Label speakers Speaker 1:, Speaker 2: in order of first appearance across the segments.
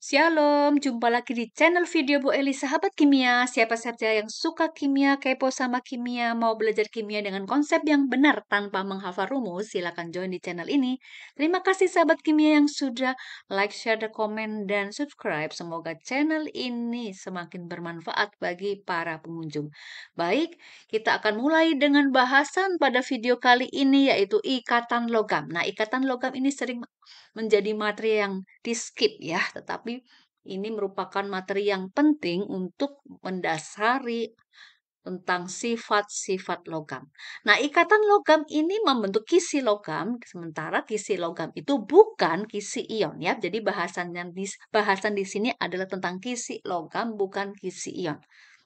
Speaker 1: Shalom, jumpa lagi di channel video Bu Eli Sahabat Kimia. Siapa saja yang suka kimia, kepo sama kimia, mau belajar kimia dengan konsep yang benar tanpa menghafal rumus, silahkan join di channel ini. Terima kasih sahabat kimia yang sudah like, share, komen, dan subscribe. Semoga channel ini semakin bermanfaat bagi para pengunjung. Baik, kita akan mulai dengan bahasan pada video kali ini yaitu ikatan logam. Nah, ikatan logam ini sering menjadi materi yang di skip ya, tetapi tapi ini merupakan materi yang penting untuk mendasari tentang sifat-sifat logam. Nah, ikatan logam ini membentuk kisi logam, sementara kisi logam itu bukan kisi ion ya. Jadi bahasan yang di, bahasan di sini adalah tentang kisi logam bukan kisi ion.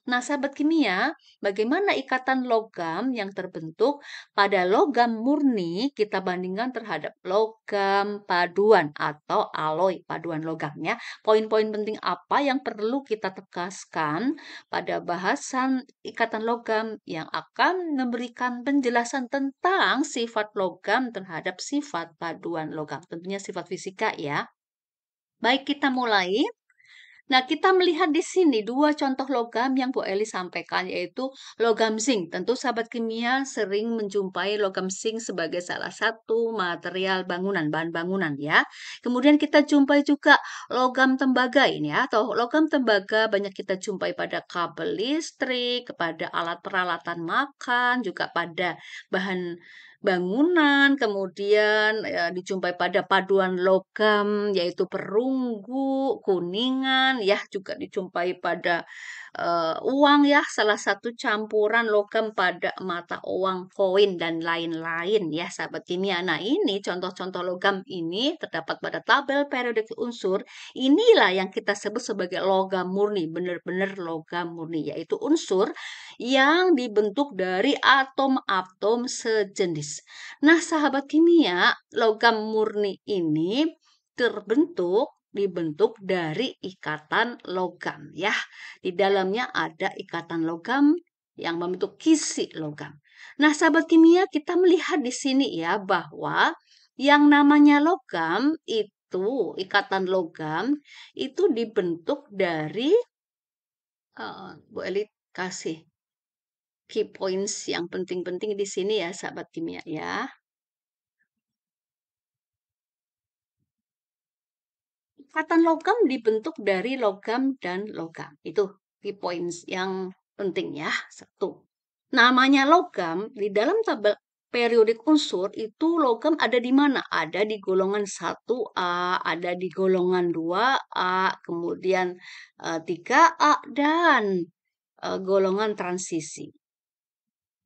Speaker 1: Nah, sahabat kimia, bagaimana ikatan logam yang terbentuk pada logam murni kita bandingkan terhadap logam paduan atau aloi paduan logamnya? Poin-poin penting apa yang perlu kita tegaskan pada bahasan ikatan logam yang akan memberikan penjelasan tentang sifat logam terhadap sifat paduan logam? Tentunya sifat fisika ya. Baik, kita mulai. Nah, kita melihat di sini dua contoh logam yang Bu Eli sampaikan, yaitu logam zinc. Tentu sahabat kimia sering menjumpai logam zinc sebagai salah satu material bangunan, bahan bangunan ya. Kemudian kita jumpai juga logam tembaga ini ya, atau logam tembaga banyak kita jumpai pada kabel listrik, kepada alat peralatan makan, juga pada bahan bangunan, kemudian ya, dijumpai pada paduan logam yaitu perunggu, kuningan, ya juga dijumpai pada uh, uang ya, salah satu campuran logam pada mata uang koin dan lain-lain ya sahabat kimia. Nah ini contoh-contoh logam ini terdapat pada tabel periodik unsur. Inilah yang kita sebut sebagai logam murni, benar-benar logam murni yaitu unsur yang dibentuk dari atom-atom sejenis. Nah sahabat kimia, logam murni ini terbentuk dibentuk dari ikatan logam ya. Di dalamnya ada ikatan logam yang membentuk kisi logam. Nah, sahabat kimia, kita melihat di sini ya bahwa yang namanya logam itu ikatan logam itu dibentuk dari uh, Bu Elit kasih key points yang penting-penting di sini ya sahabat kimia ya. Kata logam dibentuk dari logam dan logam. Itu key points yang penting ya. Satu. Namanya logam di dalam tabel periodik unsur itu logam ada di mana? Ada di golongan 1A, ada di golongan 2A, kemudian 3A eh, dan eh, golongan transisi.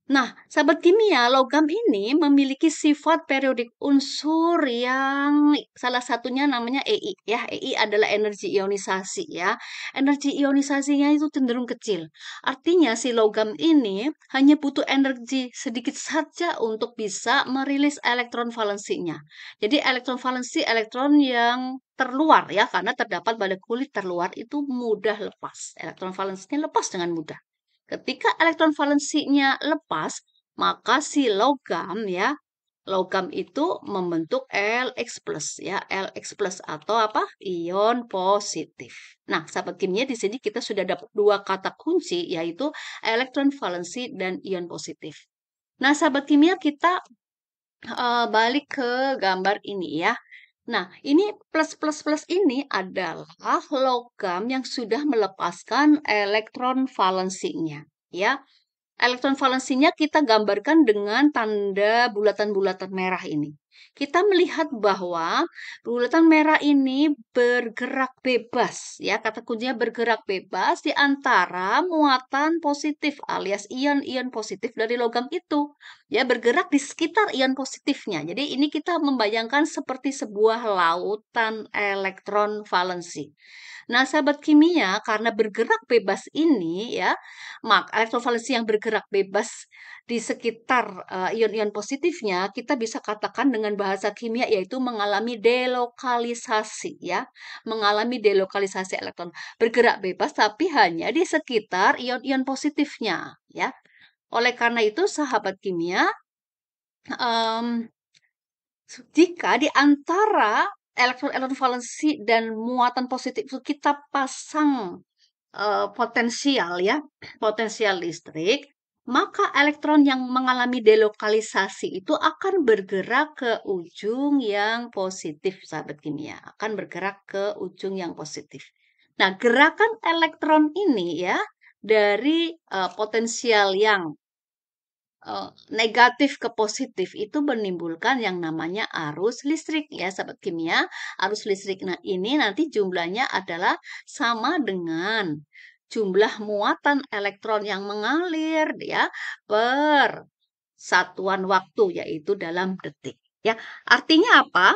Speaker 1: Nah, sahabat kimia, logam ini memiliki sifat periodik unsur yang salah satunya namanya EI ya. EI adalah energi ionisasi ya. Energi ionisasinya itu cenderung kecil. Artinya si logam ini hanya butuh energi sedikit saja untuk bisa merilis elektron valensinya. Jadi elektron valensi elektron yang terluar ya karena terdapat pada kulit terluar itu mudah lepas. Elektron valensinya lepas dengan mudah. Ketika elektron valensinya lepas, maka si logam ya, logam itu membentuk LX+, plus ya, LX+, plus atau apa? ion positif. Nah, sahabat kimia di sini kita sudah dapat dua kata kunci, yaitu elektron valensi dan ion positif. Nah, sahabat kimia kita uh, balik ke gambar ini ya. Nah, ini plus-plus-plus ini adalah logam yang sudah melepaskan elektron valensinya. Ya, elektron valensinya kita gambarkan dengan tanda bulatan-bulatan merah ini. Kita melihat bahwa bulatan merah ini bergerak bebas, ya kata kuncinya bergerak bebas di antara muatan positif alias ion-ion positif dari logam itu ya bergerak di sekitar ion positifnya. Jadi ini kita membayangkan seperti sebuah lautan elektron valensi. Nah, sahabat kimia, karena bergerak bebas ini ya, mak elektron valensi yang bergerak bebas di sekitar eh, ion-ion uh, positifnya, kita bisa katakan dengan bahasa kimia yaitu mengalami delokalisasi ya, mengalami delokalisasi elektron. Bergerak bebas tapi hanya di sekitar ion-ion positifnya ya. Oleh karena itu, sahabat kimia, um, jika di antara elektron-elektron valensi dan muatan positif itu kita pasang uh, potensial ya, potensial listrik, maka elektron yang mengalami delokalisasi itu akan bergerak ke ujung yang positif, sahabat kimia. Akan bergerak ke ujung yang positif. Nah, gerakan elektron ini ya dari uh, potensial yang Eh, negatif ke positif itu menimbulkan yang namanya arus listrik ya sahabat kimia. Arus listrik nah ini nanti jumlahnya adalah sama dengan jumlah muatan elektron yang mengalir ya per satuan waktu yaitu dalam detik. Ya, artinya apa?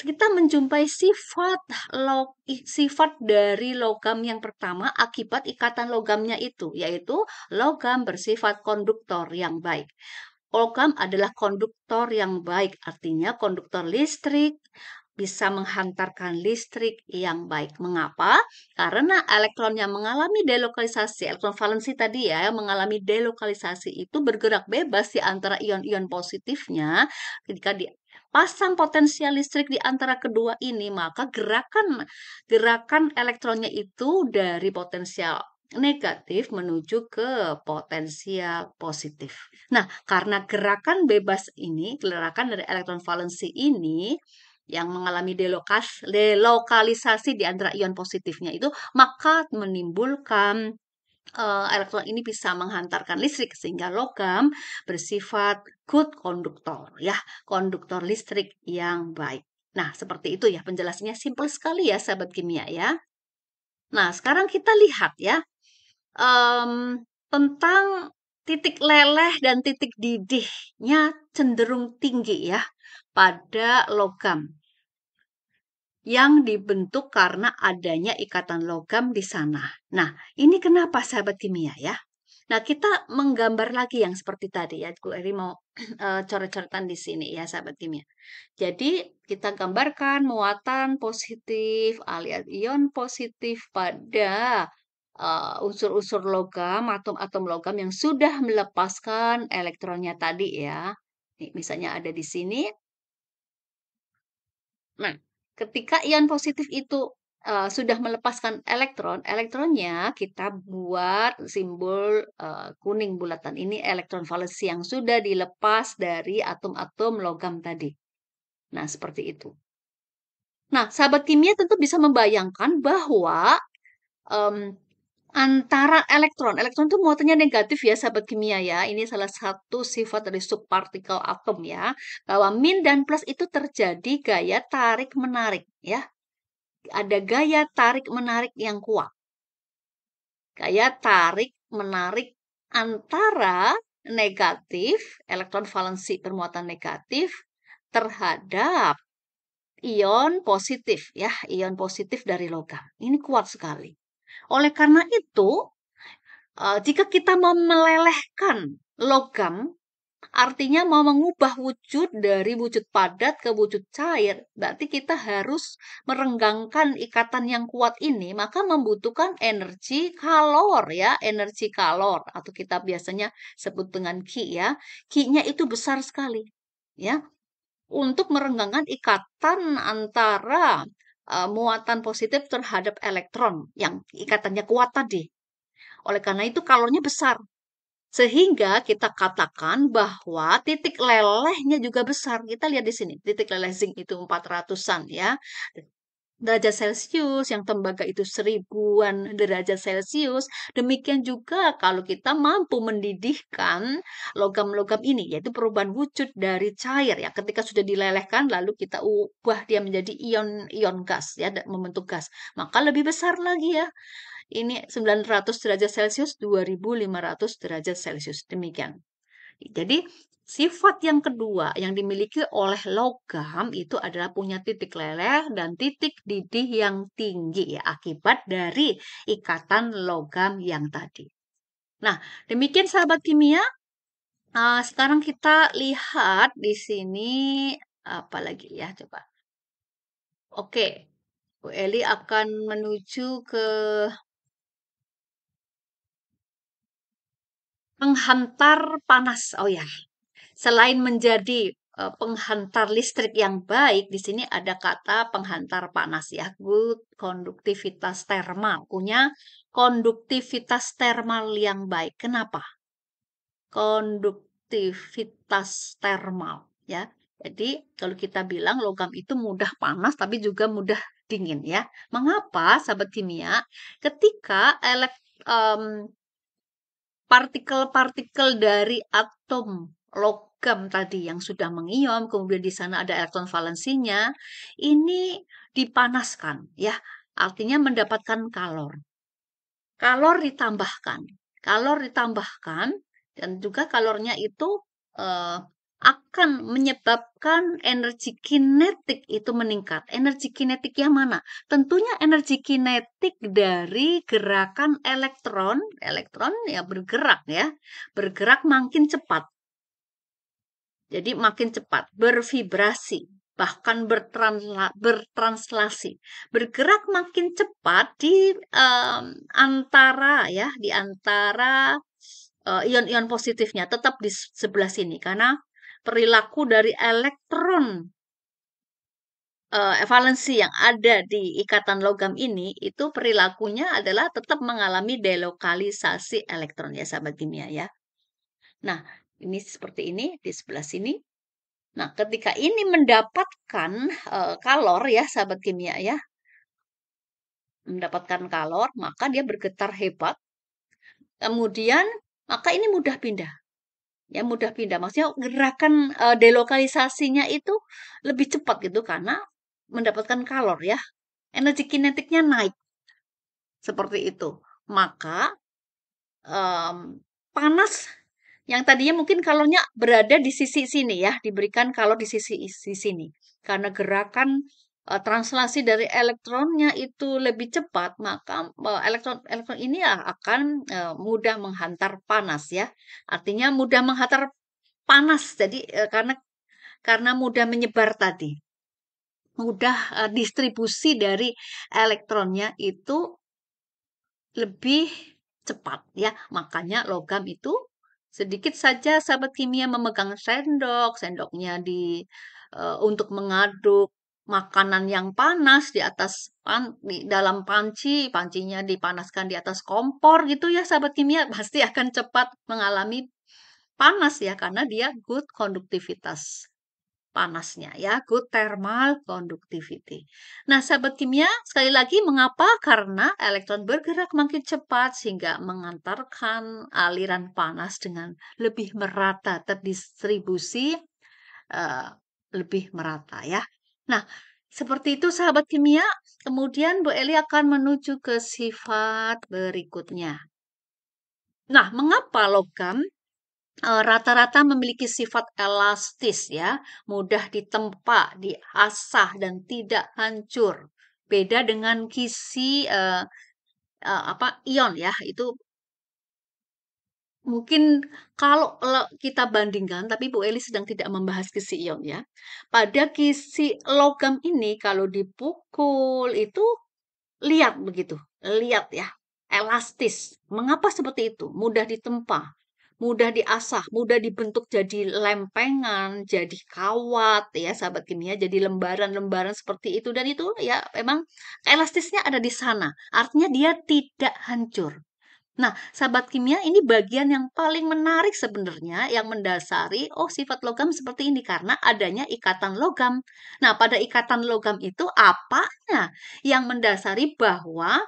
Speaker 1: kita menjumpai sifat log, sifat dari logam yang pertama akibat ikatan logamnya itu, yaitu logam bersifat konduktor yang baik. Logam adalah konduktor yang baik, artinya konduktor listrik, bisa menghantarkan listrik yang baik. Mengapa? Karena elektron yang mengalami delokalisasi, elektron valensi tadi ya, yang mengalami delokalisasi itu bergerak bebas di antara ion-ion positifnya. Ketika dipasang potensial listrik di antara kedua ini, maka gerakan gerakan elektronnya itu dari potensial negatif menuju ke potensial positif. Nah, karena gerakan bebas ini, gerakan dari elektron valensi ini yang mengalami delokas, delokalisasi di antara ion positifnya itu, maka menimbulkan uh, eh, elektron ini bisa menghantarkan listrik sehingga logam bersifat good konduktor ya, konduktor listrik yang baik. Nah, seperti itu ya penjelasannya simple sekali ya sahabat kimia ya. Nah, sekarang kita lihat ya um, tentang titik leleh dan titik didihnya cenderung tinggi ya pada logam yang dibentuk karena adanya ikatan logam di sana. Nah, ini kenapa sahabat kimia ya? Nah, kita menggambar lagi yang seperti tadi ya. Gue Eri mau eh, coret-coretan di sini ya, sahabat kimia. Jadi, kita gambarkan muatan positif alias ion positif pada Eh, unsur-unsur uh, logam, atom-atom logam yang sudah melepaskan elektronnya tadi ya. Nih, misalnya ada di sini. Nah, ketika ion positif itu uh, sudah melepaskan elektron, elektronnya kita buat simbol uh, kuning bulatan ini elektron valensi yang sudah dilepas dari atom-atom logam tadi. Nah, seperti itu. Nah, sahabat kimia tentu bisa membayangkan bahwa um, antara elektron. Elektron itu muatannya negatif ya sahabat kimia ya. Ini salah satu sifat dari subpartikel atom ya. Bahwa min dan plus itu terjadi gaya tarik menarik ya. Ada gaya tarik menarik yang kuat. Gaya tarik menarik antara negatif, elektron valensi bermuatan negatif terhadap ion positif ya, ion positif dari logam. Ini kuat sekali. Oleh karena itu, eh, jika kita mau melelehkan logam, artinya mau mengubah wujud dari wujud padat ke wujud cair, berarti kita harus merenggangkan ikatan yang kuat ini, maka membutuhkan energi kalor ya, energi kalor atau kita biasanya sebut dengan ki ya. Ki-nya itu besar sekali ya. Untuk merenggangkan ikatan antara uh, muatan positif terhadap elektron yang ikatannya kuat tadi. Oleh karena itu kalornya besar. Sehingga kita katakan bahwa titik lelehnya juga besar. Kita lihat di sini, titik leleh zinc itu 400-an ya derajat Celcius, yang tembaga itu seribuan derajat Celcius. Demikian juga kalau kita mampu mendidihkan logam-logam ini, yaitu perubahan wujud dari cair ya. Ketika sudah dilelehkan, lalu kita ubah dia menjadi ion-ion gas ya, membentuk gas. Maka lebih besar lagi ya. Ini 900 derajat Celcius, 2500 derajat Celcius. Demikian. Jadi Sifat yang kedua yang dimiliki oleh logam itu adalah punya titik leleh dan titik didih yang tinggi ya akibat dari ikatan logam yang tadi. Nah, demikian sahabat kimia. Uh, sekarang kita lihat di sini apa lagi ya coba. Oke, Bu Eli akan menuju ke penghantar panas. Oh ya, selain menjadi eh, penghantar listrik yang baik di sini ada kata penghantar panas ya good konduktivitas termal punya konduktivitas thermal yang baik kenapa konduktivitas thermal ya jadi kalau kita bilang logam itu mudah panas tapi juga mudah dingin ya mengapa sahabat kimia ketika elek um, partikel-partikel dari atom logam tadi yang sudah mengiom, kemudian di sana ada elektron valensinya, ini dipanaskan ya, artinya mendapatkan kalor. Kalor ditambahkan, kalor ditambahkan dan juga kalornya itu eh, akan menyebabkan energi kinetik itu meningkat. Energi kinetik yang mana? Tentunya energi kinetik dari gerakan elektron, elektron ya bergerak ya, bergerak makin cepat. Jadi makin cepat, bervibrasi, bahkan bertransla, bertranslasi, bergerak makin cepat di um, antara ya, di antara eh, ion-ion uh, positifnya tetap di sebelah sini karena perilaku dari elektron uh, eh, valensi yang ada di ikatan logam ini itu perilakunya adalah tetap mengalami delokalisasi elektron ya sahabat kimia ya. Nah, ini seperti ini di sebelah sini. Nah, ketika ini mendapatkan e, kalor ya sahabat kimia ya. Mendapatkan kalor, maka dia bergetar hebat. Kemudian maka ini mudah pindah. Ya mudah pindah. Maksudnya gerakan e, delokalisasinya itu lebih cepat gitu karena mendapatkan kalor ya. Energi kinetiknya naik. Seperti itu. Maka um, panas yang tadinya mungkin kalonnya berada di sisi sini ya, diberikan kalau di sisi di sini. Karena gerakan uh, translasi dari elektronnya itu lebih cepat, maka uh, elektron elektron ini ya akan uh, mudah menghantar panas ya. Artinya mudah menghantar panas. Jadi uh, karena karena mudah menyebar tadi. Mudah uh, distribusi dari elektronnya itu lebih cepat ya. Makanya logam itu Sedikit saja sahabat kimia memegang sendok, sendoknya di eee, eh, untuk mengaduk makanan yang panas di atas pan di dalam panci, pancinya dipanaskan di atas kompor gitu ya sahabat kimia, pasti akan cepat mengalami panas ya karena dia good konduktivitas panasnya ya, good thermal conductivity. Nah, sahabat kimia, sekali lagi mengapa? Karena elektron bergerak makin cepat sehingga mengantarkan aliran panas dengan lebih merata terdistribusi uh, lebih merata ya. Nah, seperti itu sahabat kimia. Kemudian Bu Eli akan menuju ke sifat berikutnya. Nah, mengapa logam Eh, rata-rata memiliki sifat elastis ya, mudah ditempa, diasah dan tidak hancur. Beda dengan kisi uh, uh, apa ion ya, itu mungkin kalau kita bandingkan, tapi Bu Eli sedang tidak membahas kisi ion ya. Pada kisi logam ini kalau dipukul itu lihat begitu, lihat ya, elastis. Mengapa seperti itu? Mudah ditempa mudah diasah, mudah dibentuk jadi lempengan, jadi kawat ya sahabat kimia, jadi lembaran-lembaran seperti itu dan itu ya memang elastisnya ada di sana. Artinya dia tidak hancur. Nah, sahabat kimia ini bagian yang paling menarik sebenarnya yang mendasari oh sifat logam seperti ini karena adanya ikatan logam. Nah, pada ikatan logam itu apanya yang mendasari bahwa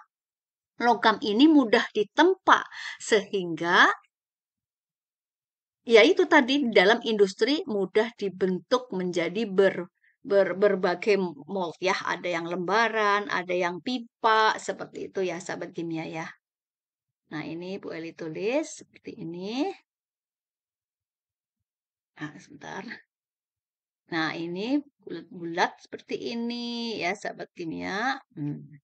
Speaker 1: logam ini mudah ditempa sehingga yaitu tadi dalam industri mudah dibentuk menjadi ber, ber berbagai mold ya ada yang lembaran ada yang pipa seperti itu ya sahabat kimia ya nah ini Bu Eli tulis seperti ini nah sebentar nah ini bulat-bulat seperti ini ya sahabat kimia hmm.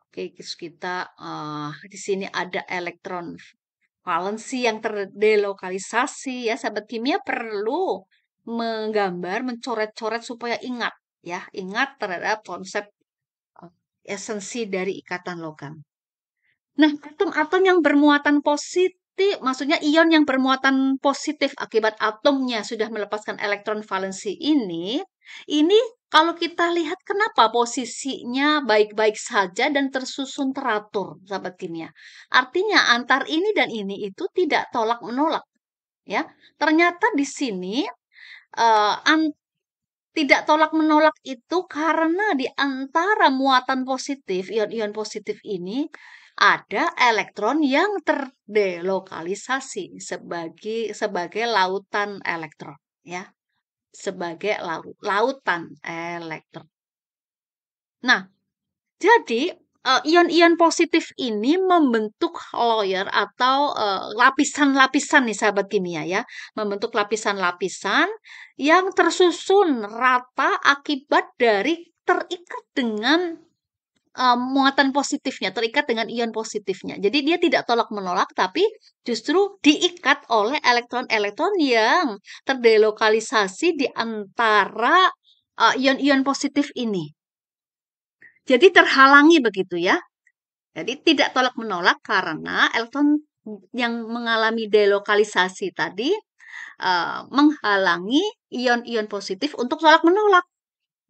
Speaker 1: oke kita uh, di sini ada elektron valensi yang terdelokalisasi ya sahabat kimia perlu menggambar, mencoret-coret supaya ingat ya, ingat terhadap konsep eh, esensi dari ikatan logam. Nah, atom-atom yang bermuatan positif maksudnya ion yang bermuatan positif akibat atomnya sudah melepaskan elektron valensi ini ini kalau kita lihat kenapa posisinya baik-baik saja dan tersusun teratur sahabat kimia. Artinya antar ini dan ini itu tidak tolak menolak ya. Ternyata di sini uh, an tidak tolak menolak itu karena di antara muatan positif ion-ion positif ini ada elektron yang terdelokalisasi sebagai sebagai lautan elektron ya sebagai lautan elektron. Nah, jadi eh, ion-ion positif ini membentuk layer atau eh, lapisan-lapisan uh, -lapisan nih sahabat kimia ya, membentuk lapisan-lapisan yang tersusun rata akibat dari terikat dengan um, muatan positifnya, terikat dengan ion positifnya. Jadi dia tidak tolak menolak, tapi justru diikat oleh elektron-elektron yang terdelokalisasi di antara ion eh, ion-ion positif ini. Jadi terhalangi begitu ya. Jadi tidak tolak menolak karena elektron yang mengalami delokalisasi tadi uh, menghalangi ion-ion positif untuk tolak menolak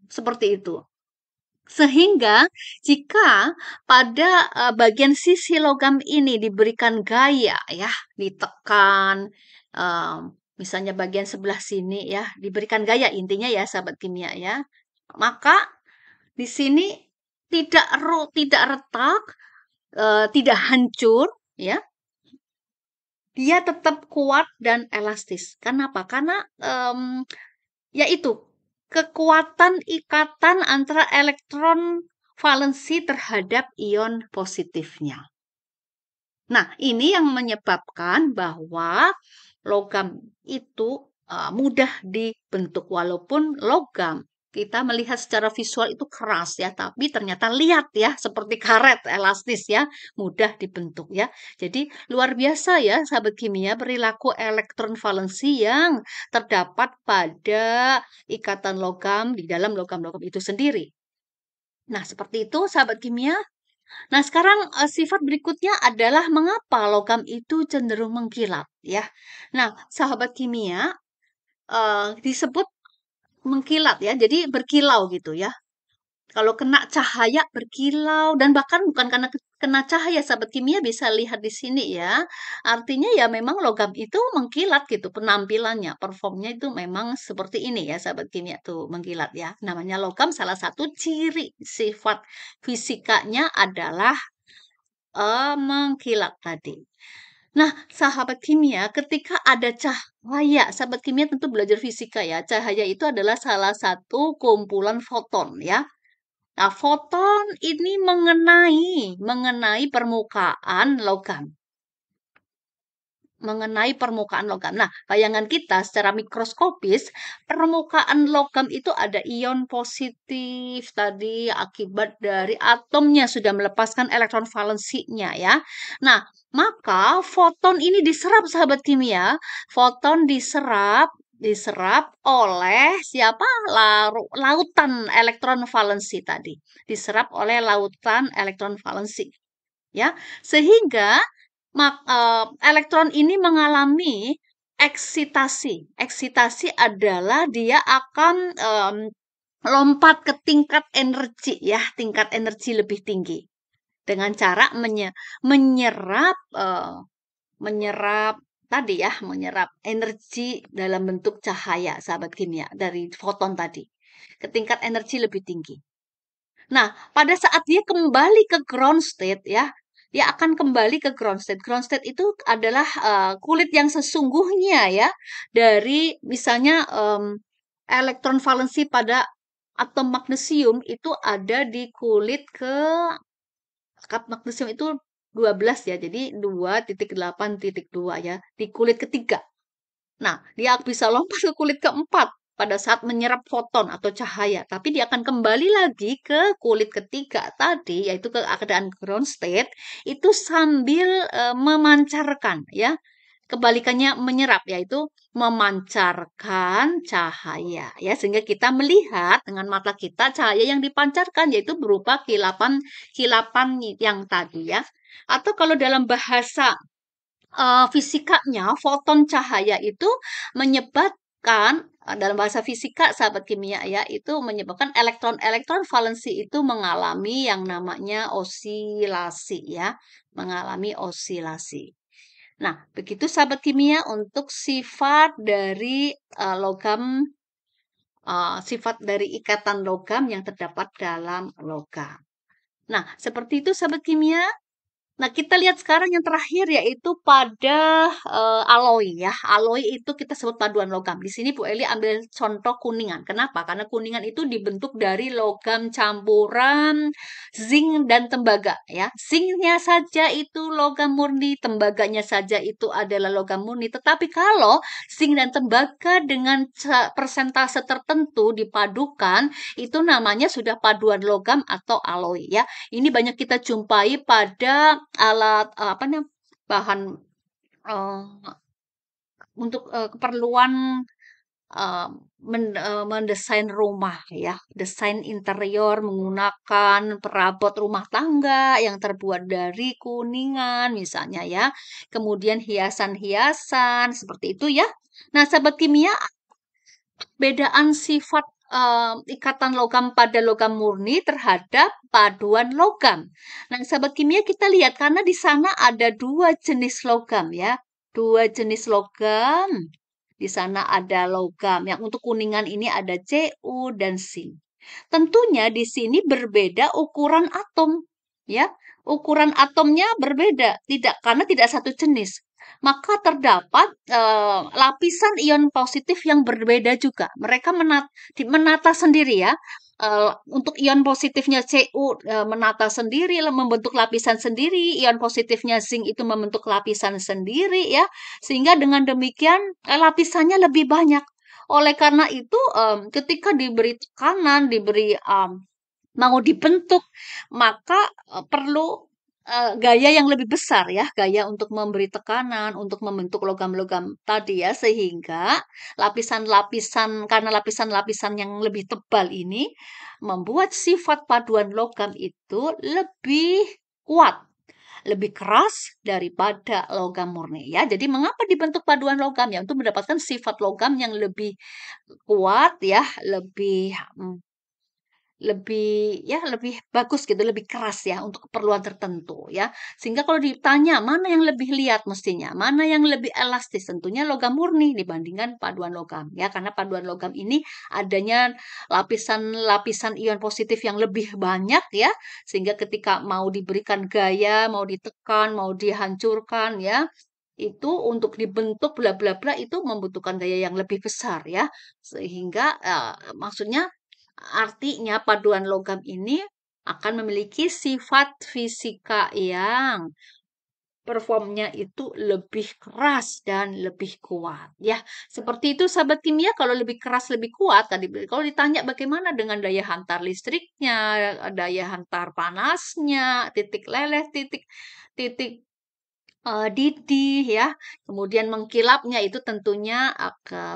Speaker 1: seperti itu. Sehingga jika pada uh, bagian sisi logam ini diberikan gaya ya, ditekan uh, misalnya bagian sebelah sini ya, diberikan gaya intinya ya sahabat kimia ya. Maka di sini tidak ro tidak retak, uh, tidak hancur ya. Dia tetap kuat dan elastis. Kenapa? Karena um, yaitu kekuatan ikatan antara elektron valensi terhadap ion positifnya. Nah, ini yang menyebabkan bahwa logam itu eh, mudah dibentuk walaupun logam kita melihat secara visual itu keras ya, tapi ternyata lihat ya, seperti karet elastis ya, mudah dibentuk ya. Jadi luar biasa ya sahabat kimia perilaku elektron valensi yang terdapat pada ikatan logam di dalam logam-logam itu sendiri. Nah, seperti itu sahabat kimia. Nah, sekarang eh, sifat berikutnya adalah mengapa logam itu cenderung mengkilap ya. Nah, sahabat kimia Uh, disebut mengkilat ya, jadi berkilau gitu ya. Kalau kena cahaya berkilau dan bahkan bukan karena kena cahaya sahabat kimia bisa lihat di sini ya. Artinya ya memang logam itu mengkilat gitu penampilannya, performnya itu memang seperti ini ya sahabat kimia tuh mengkilat ya. Namanya logam salah satu ciri sifat fisikanya adalah uh, mengkilat tadi. Nah, sahabat kimia, ketika ada cahaya, sahabat kimia tentu belajar fisika ya. Cahaya itu adalah salah satu kumpulan foton ya. Nah, foton ini mengenai mengenai permukaan logam mengenai permukaan logam. Nah, bayangan kita secara mikroskopis, permukaan logam itu ada ion positif tadi akibat dari atomnya sudah melepaskan elektron valensinya ya. Nah, maka foton ini diserap sahabat kimia, foton diserap diserap oleh siapa Laru, lautan elektron valensi tadi diserap oleh lautan elektron valensi ya sehingga mak, uh, elektron ini mengalami eksitasi. Eksitasi adalah dia akan um, lompat ke tingkat energi ya, tingkat energi lebih tinggi dengan cara menye menyerap uh, menyerap tadi ya, menyerap energi dalam bentuk cahaya sahabat kimia dari foton tadi ke tingkat energi lebih tinggi. Nah, pada saat dia kembali ke ground state ya, dia akan kembali ke ground state. Ground state itu adalah uh, kulit yang sesungguhnya ya dari misalnya um, elektron valensi pada atom magnesium itu ada di kulit ke kap magnesium itu 12 ya. Jadi 2.8.2 ya di kulit ketiga. Nah, dia bisa lompat ke kulit keempat pada saat menyerap foton atau cahaya, tapi dia akan kembali lagi ke kulit ketiga tadi, yaitu ke keadaan ground state, itu sambil e, memancarkan, ya. Kebalikannya menyerap, yaitu memancarkan cahaya, ya, sehingga kita melihat dengan mata kita cahaya yang dipancarkan, yaitu berupa kilapan-kilapan yang tadi, ya. Atau kalau dalam bahasa e, fisikanya, foton cahaya itu menyebabkan dalam bahasa fisika sahabat kimia ya itu menyebabkan elektron-elektron valensi itu mengalami yang namanya osilasi ya, mengalami osilasi. Nah, begitu sahabat kimia untuk sifat dari uh, logam uh, sifat dari ikatan logam yang terdapat dalam logam. Nah, seperti itu sahabat kimia Nah, kita lihat sekarang yang terakhir yaitu pada uh, eh, aloi ya. Aloi itu kita sebut paduan logam. Di sini Bu Eli ambil contoh kuningan. Kenapa? Karena kuningan itu dibentuk dari logam campuran zinc dan tembaga ya. Zincnya saja itu logam murni, tembaganya saja itu adalah logam murni. Tetapi kalau zinc dan tembaga dengan persentase tertentu dipadukan, itu namanya sudah paduan logam atau aloi ya. Ini banyak kita jumpai pada alat uh, apa namanya bahan, uh, untuk, uh, keperluan, uh, men uh, mendesain rumah ya, desain interior menggunakan perabot rumah tangga yang terbuat dari kuningan misalnya ya, kemudian hiasan-hiasan seperti itu ya. Nah, sahabat kimia, bedaan sifat uh, ikatan logam pada logam murni terhadap paduan logam. Nah, sahabat kimia kita lihat karena di sana ada dua jenis logam ya. Dua jenis logam. Di sana ada logam. Yang untuk kuningan ini ada Cu dan zinc. Tentunya di sini berbeda ukuran atom ya ukuran atomnya berbeda, tidak karena tidak satu jenis. Maka terdapat e, lapisan ion positif yang berbeda juga. Mereka menat, menata sendiri ya. E, untuk ion positifnya Cu e, eh, menata sendiri, membentuk lapisan sendiri. Ion positifnya zinc itu membentuk lapisan sendiri ya. Sehingga dengan demikian e, lapisannya lebih banyak. Oleh karena itu, um, ketika diberi tekanan, diberi um, mau dibentuk maka eh, perlu uh, gaya yang lebih besar ya, gaya untuk memberi tekanan, untuk membentuk logam-logam tadi ya, sehingga lapisan-lapisan karena lapisan-lapisan yang lebih tebal ini membuat sifat paduan logam itu lebih kuat, lebih keras daripada logam murni ya. Jadi mengapa dibentuk paduan logam ya untuk mendapatkan sifat logam yang lebih kuat ya, lebih hmm, lebih ya lebih bagus gitu lebih keras ya untuk keperluan tertentu ya sehingga kalau ditanya mana yang lebih lihat mestinya mana yang lebih elastis tentunya logam murni dibandingkan paduan logam ya karena paduan logam ini adanya lapisan-lapisan ion positif yang lebih banyak ya sehingga ketika mau diberikan gaya mau ditekan mau dihancurkan ya itu untuk dibentuk bla bla bla itu membutuhkan gaya yang lebih besar ya sehingga eh, maksudnya Artinya paduan logam ini akan memiliki sifat fisika yang performnya itu lebih keras dan lebih kuat ya seperti itu sahabat kimia kalau lebih keras lebih kuat tadi kalau ditanya bagaimana dengan daya hantar listriknya daya hantar panasnya titik leleh titik titik uh, didih ya kemudian mengkilapnya itu tentunya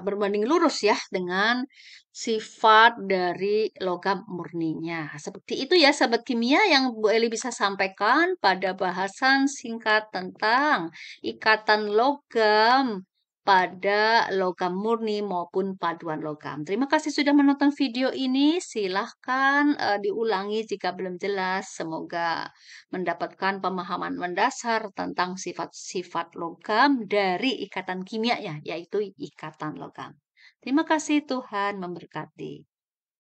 Speaker 1: berbanding lurus ya dengan sifat dari logam murninya. Seperti itu ya sahabat kimia yang Bu Eli bisa sampaikan pada bahasan singkat tentang ikatan logam pada logam murni maupun paduan logam. Terima kasih sudah menonton video ini. Silahkan uh, diulangi jika belum jelas. Semoga mendapatkan pemahaman mendasar tentang sifat-sifat logam dari ikatan kimia ya, yaitu ikatan logam. Terima kasih Tuhan memberkati.